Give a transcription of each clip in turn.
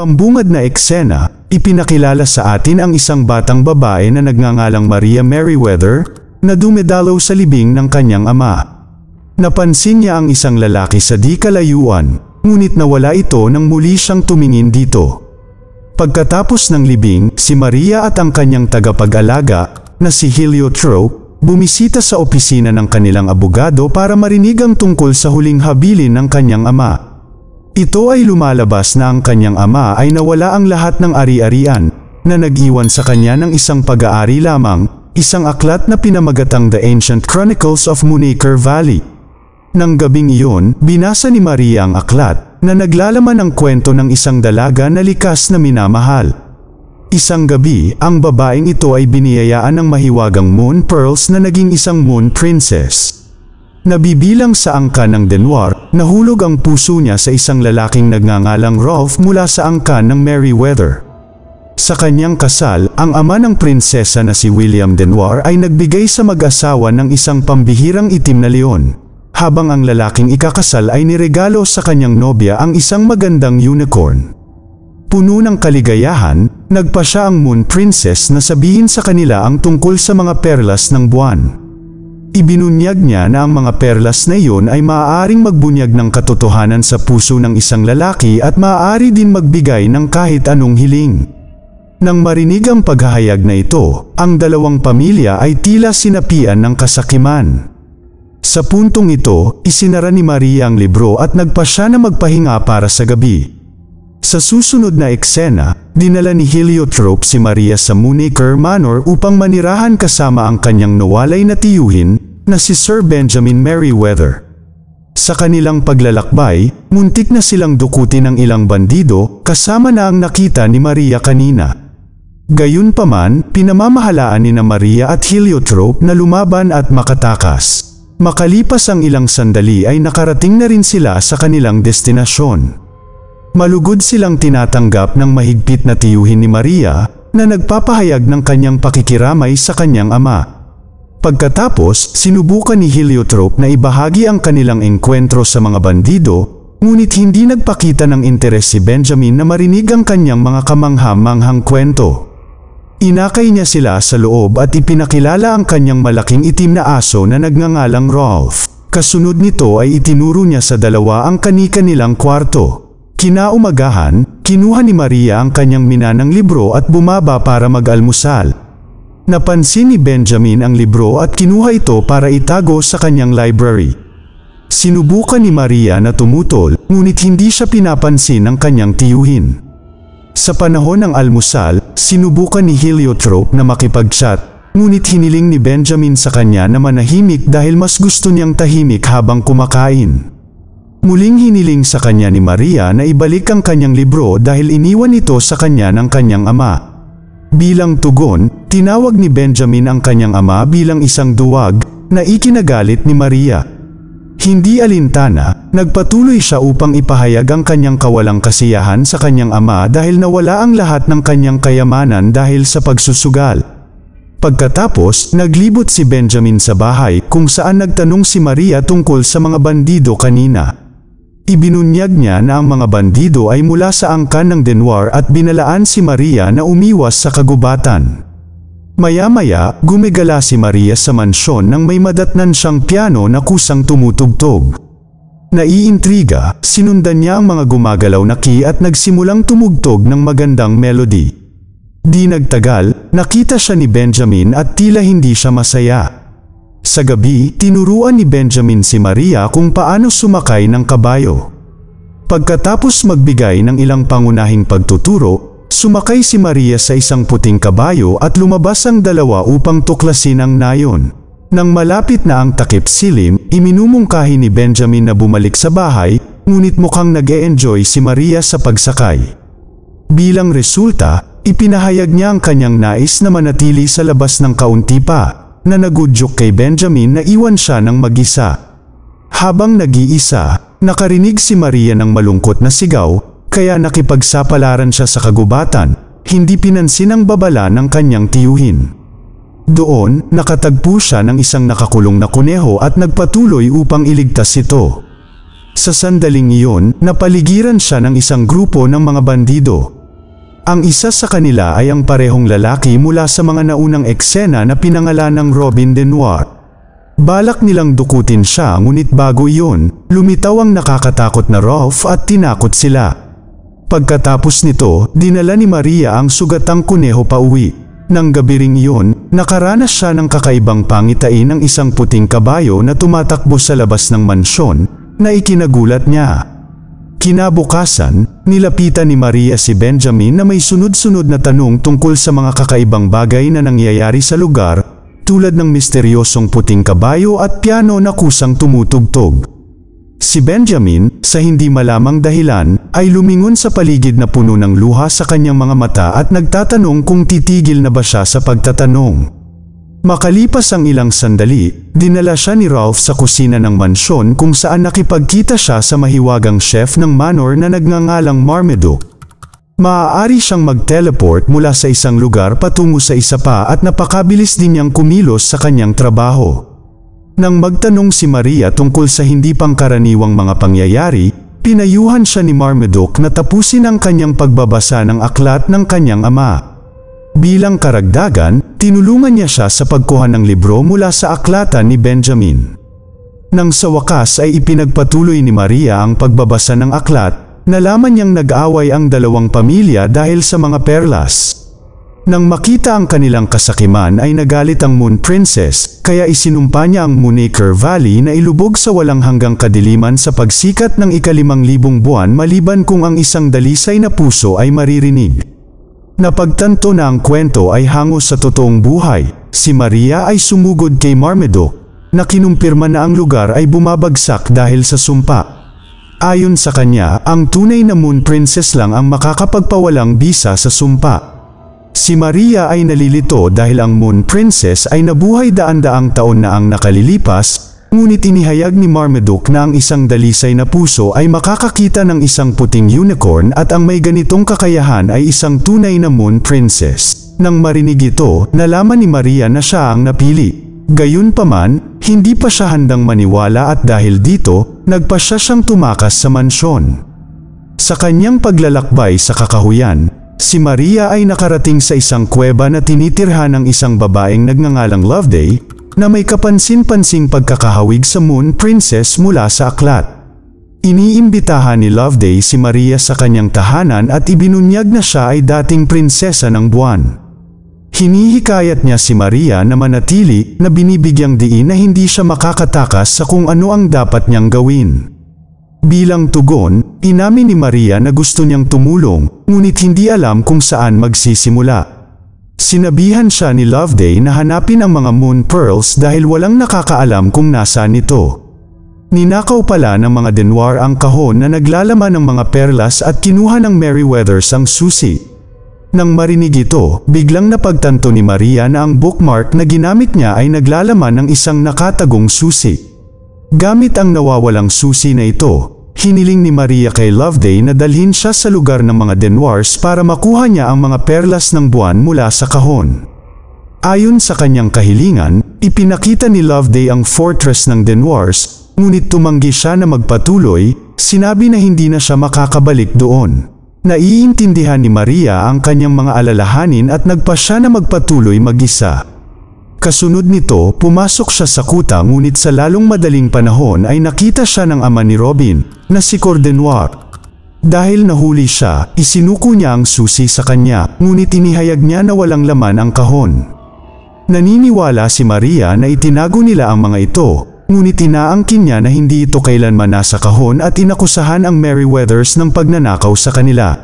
pambungad na eksena, ipinakilala sa atin ang isang batang babae na nagngangalang Maria Merriweather, na dumedalaw sa libing ng kanyang ama. Napansin niya ang isang lalaki sa di kalayuan, ngunit nawala ito nang muli siyang tumingin dito. Pagkatapos ng libing, si Maria at ang kanyang tagapag-alaga, na si Heliotrope, bumisita sa opisina ng kanilang abogado para marinig ang tungkol sa huling habilin ng kanyang ama. Ito ay lumalabas na ang kanyang ama ay nawala ang lahat ng ari-arian, na nag-iwan sa kanya ng isang pag-aari lamang, isang aklat na pinamagatang The Ancient Chronicles of Munaker Valley. Nang gabing iyon, binasa ni Maria ang aklat, na naglalaman ng kwento ng isang dalaga na likas na minamahal. Isang gabi, ang babaeng ito ay biniyayaan ng mahiwagang moon pearls na naging isang moon princess. Nabibilang sa angkan ng Denwar, nahulog ang puso niya sa isang lalaking nagngangalang Rolf mula sa angkan ng Meriwether. Sa kanyang kasal, ang ama ng prinsesa na si William Denwar ay nagbigay sa mag-asawa ng isang pambihirang itim na leon, habang ang lalaking ikakasal ay niregalo sa kanyang nobya ang isang magandang unicorn. Puno ng kaligayahan, nagpa siya ang Moon Princess na sabihin sa kanila ang tungkol sa mga perlas ng buwan. Ibinunyag niya na ang mga perlas na iyon ay maaaring magbunyag ng katotohanan sa puso ng isang lalaki at maaari din magbigay ng kahit anong hiling. Nang marinig ang paghahayag na ito, ang dalawang pamilya ay tila sinapian ng kasakiman. Sa puntong ito, isinara ni Maria ang libro at nagpa siya na magpahinga para sa gabi. Sa susunod na eksena, dinala ni Heliotrope si Maria sa Munaker Manor upang manirahan kasama ang kanyang nawalay na tiyuhin na si Sir Benjamin Merriweather. Sa kanilang paglalakbay, muntik na silang dukutin ng ilang bandido kasama na ang nakita ni Maria kanina. Gayunpaman, pinamamahalaan ni na Maria at Heliotrope na lumaban at makatakas. Makalipas ang ilang sandali ay nakarating na rin sila sa kanilang destinasyon. Malugod silang tinatanggap ng mahigpit na tiyuhin ni Maria na nagpapahayag ng kanyang pakikiramay sa kanyang ama. Pagkatapos, sinubukan ni Heliotrope na ibahagi ang kanilang engkwentro sa mga bandido Ngunit hindi nagpakita ng interes si Benjamin na marinig ang kanyang mga kamangha kwento. Inakay niya sila sa loob at ipinakilala ang kanyang malaking itim na aso na nagngangalang Rolf. Kasunod nito ay itinuro niya sa dalawa ang kanika nilang kwarto. Kinaumagahan, kinuha ni Maria ang kanyang minanang libro at bumaba para mag-almusal. Napansin ni Benjamin ang libro at kinuha ito para itago sa kanyang library. Sinubukan ni Maria na tumutol, ngunit hindi siya pinapansin ang kanyang tiyuhin. Sa panahon ng almusal, sinubukan ni Heliotrope na makipag-chat, ngunit hiniling ni Benjamin sa kanya na manahimik dahil mas gusto niyang tahimik habang kumakain. Muling hiniling sa kanya ni Maria na ibalik ang kanyang libro dahil iniwan ito sa kanya ng kanyang ama. Bilang tugon, tinawag ni Benjamin ang kanyang ama bilang isang duwag na ikinagalit ni Maria. Hindi alintana, nagpatuloy siya upang ipahayag ang kanyang kawalang kasiyahan sa kanyang ama dahil nawala ang lahat ng kanyang kayamanan dahil sa pagsusugal. Pagkatapos, naglibot si Benjamin sa bahay kung saan nagtanong si Maria tungkol sa mga bandido kanina. Ibinunyag niya na ang mga bandido ay mula sa angkan ng Denwar at binalaan si Maria na umiwas sa kagubatan. Maya-maya, gumigala si Maria sa mansyon nang may madatnan siyang piano na kusang tumutugtog. Naiintriga, sinundan niya ang mga gumagalaw na key at nagsimulang tumugtog ng magandang melody. Di nagtagal, nakita siya ni Benjamin at tila hindi siya masaya. Sa gabi, tinuruan ni Benjamin si Maria kung paano sumakay ng kabayo. Pagkatapos magbigay ng ilang pangunahing pagtuturo, sumakay si Maria sa isang puting kabayo at lumabas ang dalawa upang tuklasin ang nayon. Nang malapit na ang takip silim, iminumungkahi ni Benjamin na bumalik sa bahay, ngunit mukhang nag -e enjoy si Maria sa pagsakay. Bilang resulta, ipinahayag niya ang kanyang nais na manatili sa labas ng kaunti pa na nagudyok kay Benjamin na iwan siya ng mag-isa. Habang nag-iisa, nakarinig si Maria ng malungkot na sigaw, kaya nakipagsapalaran siya sa kagubatan, hindi pinansin ang babala ng kanyang tiyuhin. Doon, nakatagpo siya ng isang nakakulong na kuneho at nagpatuloy upang iligtas ito. Sa sandaling iyon, napaligiran siya ng isang grupo ng mga bandido. Ang isa sa kanila ay ang parehong lalaki mula sa mga naunang eksena na pinangalan ng Robin Denoir. Balak nilang dukutin siya ngunit bago iyon, lumitaw ang nakakatakot na Rolf at tinakot sila. Pagkatapos nito, dinala ni Maria ang sugatang kuneho pa uwi. Nang gabi ring iyon, nakaranas siya ng kakaibang pangitain ng isang puting kabayo na tumatakbo sa labas ng mansyon na ikinagulat niya. Kinabukasan, nilapitan ni Maria si Benjamin na may sunod-sunod na tanong tungkol sa mga kakaibang bagay na nangyayari sa lugar, tulad ng misteryosong puting kabayo at piano na kusang tumutugtog. Si Benjamin, sa hindi malamang dahilan, ay lumingon sa paligid na puno ng luha sa kanyang mga mata at nagtatanong kung titigil na ba siya sa pagtatanong. Makalipas ang ilang sandali, dinala siya ni Ralph sa kusina ng mansyon kung saan nakipagkita siya sa mahiwagang chef ng manor na nagngangalang Marmaduke. Maaari siyang mag-teleport mula sa isang lugar patungo sa isa pa at napakabilis din niyang kumilos sa kanyang trabaho. Nang magtanong si Maria tungkol sa hindi pangkaraniwang mga pangyayari, pinayuhan siya ni Marmaduke na tapusin ang kanyang pagbabasa ng aklat ng kanyang ama. Bilang karagdagan, tinulungan niya siya sa pagkuha ng libro mula sa aklatan ni Benjamin. Nang sa wakas ay ipinagpatuloy ni Maria ang pagbabasa ng aklat, nalaman niyang nag-away ang dalawang pamilya dahil sa mga perlas. Nang makita ang kanilang kasakiman ay nagalit ang Moon Princess, kaya isinumpa niya ang Moonaker Valley na ilubog sa walang hanggang kadiliman sa pagsikat ng ikalimang libong buwan maliban kung ang isang dalisay na puso ay maririnig. Napagtanto na ang kwento ay hango sa totoong buhay, si Maria ay sumugod kay Marmedo, na kinumpirma na ang lugar ay bumabagsak dahil sa sumpa. Ayon sa kanya, ang tunay na Moon Princess lang ang makakapagpawalang bisa sa sumpa. Si Maria ay nalilito dahil ang Moon Princess ay nabuhay daan-daang taon na ang nakalilipas Ngunit inihayag ni Marmaduke na ang isang dalisay na puso ay makakakita ng isang puting unicorn at ang may ganitong kakayahan ay isang tunay na moon princess. Nang marinig ito, nalaman ni Maria na siya ang napili. Gayunpaman, hindi pa siya handang maniwala at dahil dito, nagpa siya siyang tumakas sa mansyon. Sa kanyang paglalakbay sa kakahuyan, si Maria ay nakarating sa isang kuweba na tinitirhan ng isang babaeng nagngangalang Loveday na may kapansin-pansing pagkakahawig sa Moon Princess mula sa aklat. Iniimbitahan ni Loveday si Maria sa kanyang tahanan at ibinunyag na siya ay dating prinsesa ng buwan. Hinihikayat niya si Maria na manatili na binibigyang diin na hindi siya makakatakas sa kung ano ang dapat niyang gawin. Bilang tugon, inamin ni Maria na gusto niyang tumulong, ngunit hindi alam kung saan magsisimula. Sinabihan siya ni Loveday na hanapin ang mga moon pearls dahil walang nakakaalam kung nasaan ito. Ninakaw pala ng mga Denoir ang kahon na naglalaman ng mga perlas at kinuha ng Merryweathers ang susi. Nang marinig ito, biglang napagtanto ni Maria na ang bookmark na ginamit niya ay naglalaman ng isang nakatagong susi. Gamit ang nawawalang susi na ito, hiniling ni Maria kay Loveday na dalhin siya sa lugar ng mga denwars para makuha niya ang mga perlas ng buwan mula sa kahon. Ayon sa kanyang kahilingan, ipinakita ni Loveday ang fortress ng denwars, ngunit tumanggi siya na magpatuloy, sinabi na hindi na siya makakabalik doon. Naiintindihan ni Maria ang kanyang mga alalahanin at nagpa siya na magpatuloy mag-isa. Kasunod nito, pumasok siya sa kuta ngunit sa lalong madaling panahon ay nakita siya ng ama ni Robin, na si Cordenoir. Dahil nahuli siya, isinuko niya ang susi sa kanya, ngunit inihayag niya na walang laman ang kahon. Naniniwala si Maria na itinago nila ang mga ito, ngunit inaangkin niya na hindi ito kailanman nasa kahon at inakusahan ang Mary Weathers ng pagnanakaw sa kanila.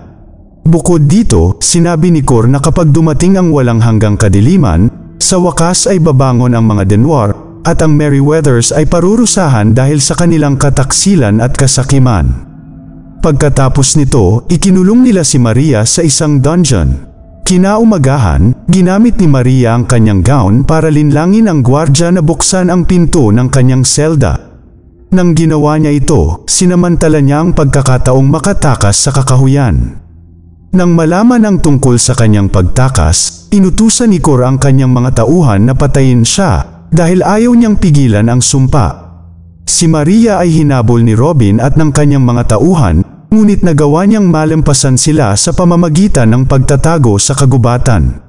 Bukod dito, sinabi ni Cor na kapag dumating ang walang hanggang kadiliman, sa wakas ay babangon ang mga Denwar at ang Merryweathers ay parurusahan dahil sa kanilang kataksilan at kasakiman. Pagkatapos nito, ikinulong nila si Maria sa isang dungeon. Kinaumagahan, ginamit ni Maria ang kanyang gown para linlangin ang gwardya na buksan ang pinto ng kanyang selda. Nang ginawa niya ito, sinamantala niya ang pagkakataong makatakas sa kakahuyan. Nang malaman ang tungkol sa kanyang pagtakas, Inutusan ni Kor ang kanyang mga tauhan na patayin siya dahil ayaw niyang pigilan ang sumpa. Si Maria ay hinabol ni Robin at ng kanyang mga tauhan, ngunit nagawa niyang malampasan sila sa pamamagitan ng pagtatago sa kagubatan.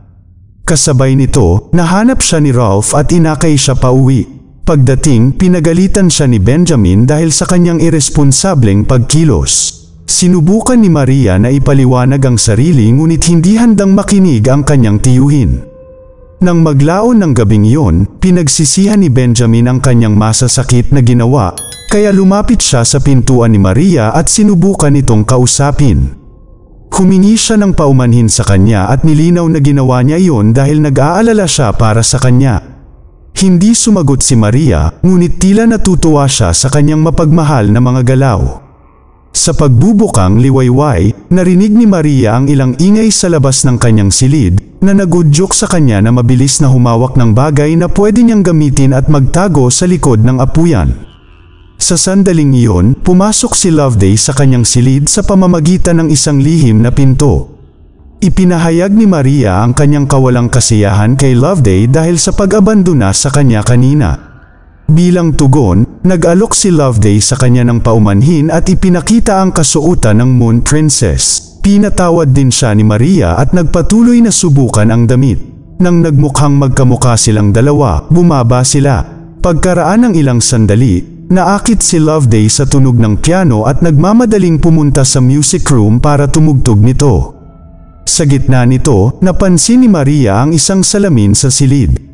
Kasabay nito, nahanap siya ni Ralph at inakay siya pa uwi. Pagdating, pinagalitan siya ni Benjamin dahil sa kanyang iresponsableng pagkilos. Sinubukan ni Maria na ipaliwanag ang sarili ngunit hindi handang makinig ang kanyang tiyuhin. Nang maglaon ng gabing iyon, pinagsisihan ni Benjamin ang kanyang masasakit na ginawa, kaya lumapit siya sa pintuan ni Maria at sinubukan itong kausapin. Humingi siya ng paumanhin sa kanya at nilinaw na ginawa niya iyon dahil nag-aalala siya para sa kanya. Hindi sumagot si Maria, ngunit tila natutuwa siya sa kanyang mapagmahal na mga galaw. Sa pagbubukang liwayway, narinig ni Maria ang ilang ingay sa labas ng kanyang silid na nagudyok sa kanya na mabilis na humawak ng bagay na pwede niyang gamitin at magtago sa likod ng apuyan. Sa sandaling iyon, pumasok si Loveday sa kanyang silid sa pamamagitan ng isang lihim na pinto. Ipinahayag ni Maria ang kanyang kawalang kasiyahan kay Loveday dahil sa pag-abandona sa kanya kanina. Bilang tugon, nag-alok si Loveday sa kanya ng paumanhin at ipinakita ang kasuotan ng Moon Princess. Pinatawad din siya ni Maria at nagpatuloy na subukan ang damit. Nang nagmukhang magkamuka silang dalawa, bumaba sila. Pagkaraan ng ilang sandali, naakit si Loveday sa tunog ng piano at nagmamadaling pumunta sa music room para tumugtog nito. Sa gitna nito, napansin ni Maria ang isang salamin sa silid.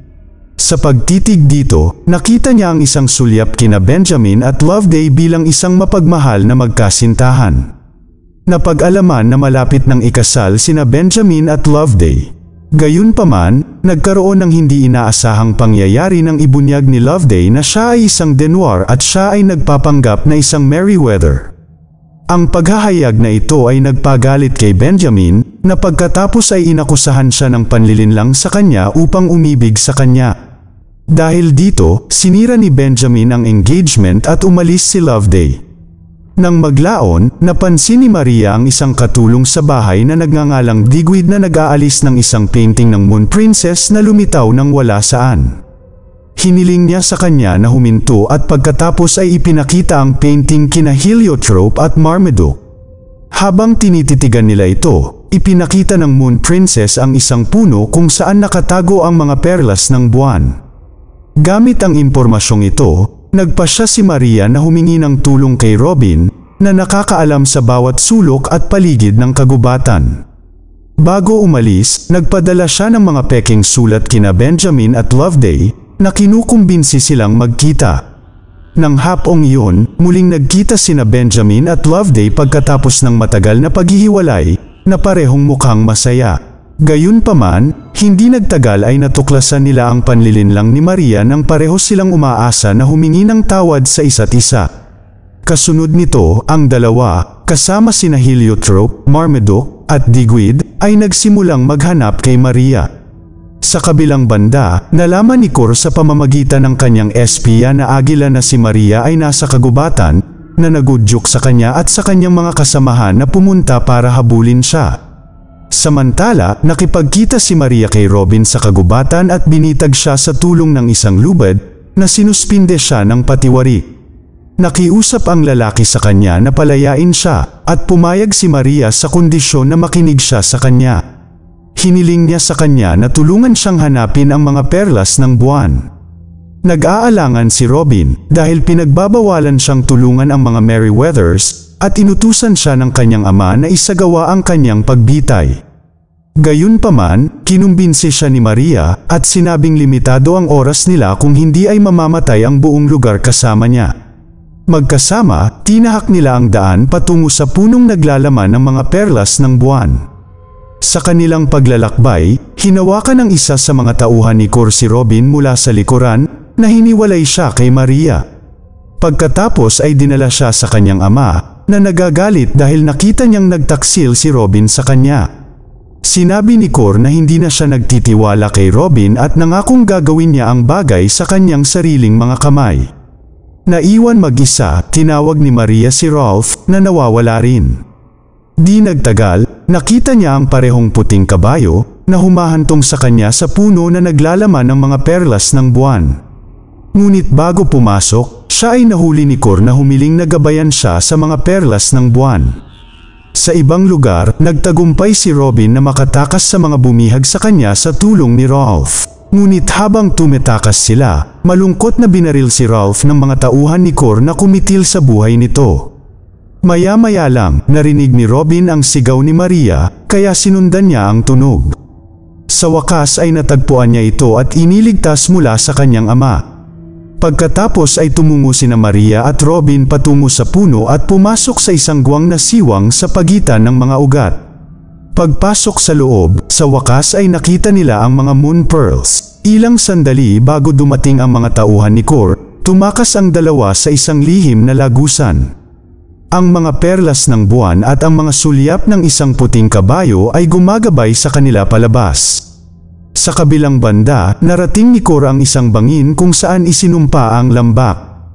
Sa pagtitig dito, nakita niya ang isang sulyap kina Benjamin at Loveday bilang isang mapagmahal na magkasintahan. Napag-alaman na malapit ng ikasal sina Benjamin at Loveday. Gayunpaman, nagkaroon ng hindi inaasahang pangyayari ng ibunyag ni Loveday na siya ay isang denwar at siya ay nagpapanggap na isang Merryweather. Ang paghahayag na ito ay nagpagalit kay Benjamin na pagkatapos ay inakusahan siya ng panlilinlang sa kanya upang umibig sa kanya. Dahil dito, sinira ni Benjamin ang engagement at umalis si Loveday. Nang maglaon, napansin ni Maria ang isang katulong sa bahay na nagngangalang Digwid na nag-aalis ng isang painting ng Moon Princess na lumitaw ng wala saan. Hiniling niya sa kanya na huminto at pagkatapos ay ipinakita ang painting kina Heliotrope at Marmaduke. Habang tinititigan nila ito, ipinakita ng Moon Princess ang isang puno kung saan nakatago ang mga perlas ng buwan. Gamit ang impormasyong ito, nagpasya si Maria na humingi ng tulong kay Robin na nakakaalam sa bawat sulok at paligid ng kagubatan. Bago umalis, nagpadala siya ng mga peking sulat kina Benjamin at Loveday na kinukumbinsi silang magkita. Nang hapong iyon, muling nagkita sina Benjamin at Loveday pagkatapos ng matagal na paghihiwalay, na parehong mukhang masaya. Gayunpaman, hindi nagtagal ay natuklasan nila ang panlilinlang ni Maria nang pareho silang umaasa na humingi ng tawad sa isa't isa. Kasunod nito, ang dalawa, kasama sina Heliotrope, Marmaduke, at Digwid, ay nagsimulang maghanap kay Maria. Sa kabilang banda, nalaman ni Cor sa pamamagitan ng kanyang espiya na agila na si Maria ay nasa kagubatan, na nagudyok sa kanya at sa kanyang mga kasamahan na pumunta para habulin siya. Samantala, nakipagkita si Maria kay Robin sa kagubatan at binitag siya sa tulong ng isang lubad na sinuspinde siya ng patiwari. Nakiusap ang lalaki sa kanya na palayain siya at pumayag si Maria sa kondisyon na makinig siya sa kanya. Hiniling niya sa kanya na tulungan siyang hanapin ang mga perlas ng buwan. Nag-aalangan si Robin dahil pinagbabawalan siyang tulungan ang mga Merryweathers at inutusan siya ng kanyang ama na isagawa ang kanyang pagbitay. Gayunpaman, kinumbinsi siya ni Maria at sinabing limitado ang oras nila kung hindi ay mamamatay ang buong lugar kasama niya. Magkasama, tinahak nila ang daan patungo sa punong naglalaman ng mga perlas ng buwan. Sa kanilang paglalakbay, hinawakan ng isa sa mga tauhan ni Cor Robin mula sa likuran na hiniwalay siya kay Maria. Pagkatapos ay dinala siya sa kanyang ama na nagagalit dahil nakita niyang nagtaksil si Robin sa kanya. Sinabi ni Cor na hindi na siya nagtitiwala kay Robin at nangakong gagawin niya ang bagay sa kanyang sariling mga kamay. Naiwan mag-isa, tinawag ni Maria si Ralph na nawawala rin. Di nagtagal, nakita niya ang parehong puting kabayo na humahantong sa kanya sa puno na naglalaman ng mga perlas ng buwan. Ngunit bago pumasok, siya ay nahuli ni Cor na humiling na gabayan siya sa mga perlas ng buwan. Sa ibang lugar, nagtagumpay si Robin na makatakas sa mga bumihag sa kanya sa tulong ni Ralph. Ngunit habang tumetakas sila, malungkot na binaril si Ralph ng mga tauhan ni Cor na kumitil sa buhay nito. Maya-maya lang, narinig ni Robin ang sigaw ni Maria, kaya sinundan niya ang tunog. Sa wakas ay natagpuan niya ito at iniligtas mula sa kanyang ama. Pagkatapos ay tumungo sina Maria at Robin patungo sa puno at pumasok sa isang guwang na siwang sa pagitan ng mga ugat. Pagpasok sa loob, sa wakas ay nakita nila ang mga moon pearls. Ilang sandali bago dumating ang mga tauhan ni Cor, tumakas ang dalawa sa isang lihim na lagusan. Ang mga perlas ng buwan at ang mga sulyap ng isang puting kabayo ay gumagabay sa kanila palabas. Sa kabilang banda, narating ni Cora ang isang bangin kung saan isinumpa ang lambak.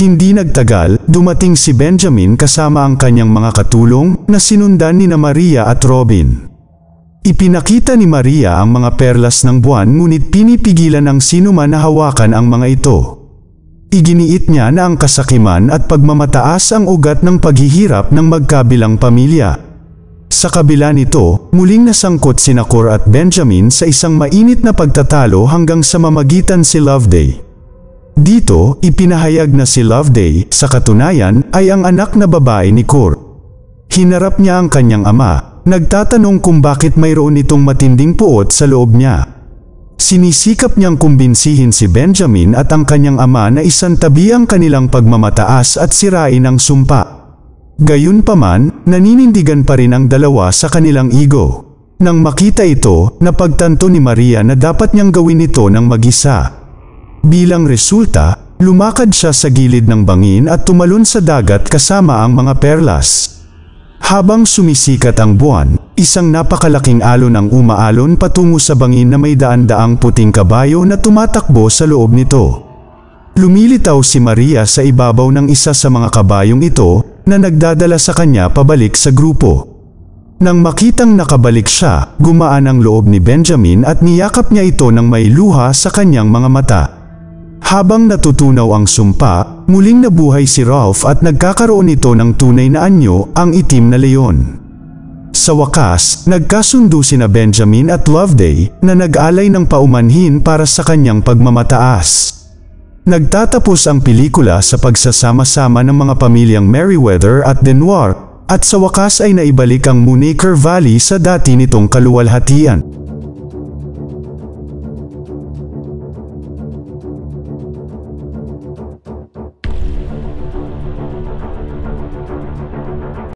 Hindi nagtagal, dumating si Benjamin kasama ang kanyang mga katulong na sinundan ni na Maria at Robin. Ipinakita ni Maria ang mga perlas ng buwan ngunit pinipigilan ng sinuman na hawakan ang mga ito. Iginiit niya na ang kasakiman at pagmamataas ang ugat ng paghihirap ng magkabilang pamilya. Sa kabila nito, muling nasangkot si Nakor at Benjamin sa isang mainit na pagtatalo hanggang sa mamagitan si Loveday. Dito, ipinahayag na si Loveday, sa katunayan, ay ang anak na babae ni Cor. Hinarap niya ang kanyang ama, nagtatanong kung bakit mayroon itong matinding puot sa loob niya. Sinisikap niyang kumbinsihin si Benjamin at ang kanyang ama na isantabi ang kanilang pagmamataas at sirain ang sumpa. Gayunpaman, naninindigan pa rin ang dalawa sa kanilang ego. Nang makita ito, napagtanto ni Maria na dapat niyang gawin ito ng mag-isa. Bilang resulta, lumakad siya sa gilid ng bangin at tumalon sa dagat kasama ang mga perlas. Habang sumisikat ang buwan, isang napakalaking alon ang umaalon patungo sa bangin na may daan-daang puting kabayo na tumatakbo sa loob nito. Lumilitaw si Maria sa ibabaw ng isa sa mga kabayong ito na nagdadala sa kanya pabalik sa grupo. Nang makitang nakabalik siya, gumaan ang loob ni Benjamin at niyakap niya ito ng may luha sa kanyang mga mata. Habang natutunaw ang sumpa, muling nabuhay si Ralph at nagkakaroon ito ng tunay na anyo, ang itim na leon. Sa wakas, nagkasundo sina Benjamin at Loveday na nag-alay ng paumanhin para sa kanyang pagmamataas. Nagtatapos ang pelikula sa pagsasama-sama ng mga pamilyang Merriweather at Denoir at sa wakas ay naibalik ang Munaker Valley sa dati nitong kaluwalhatian.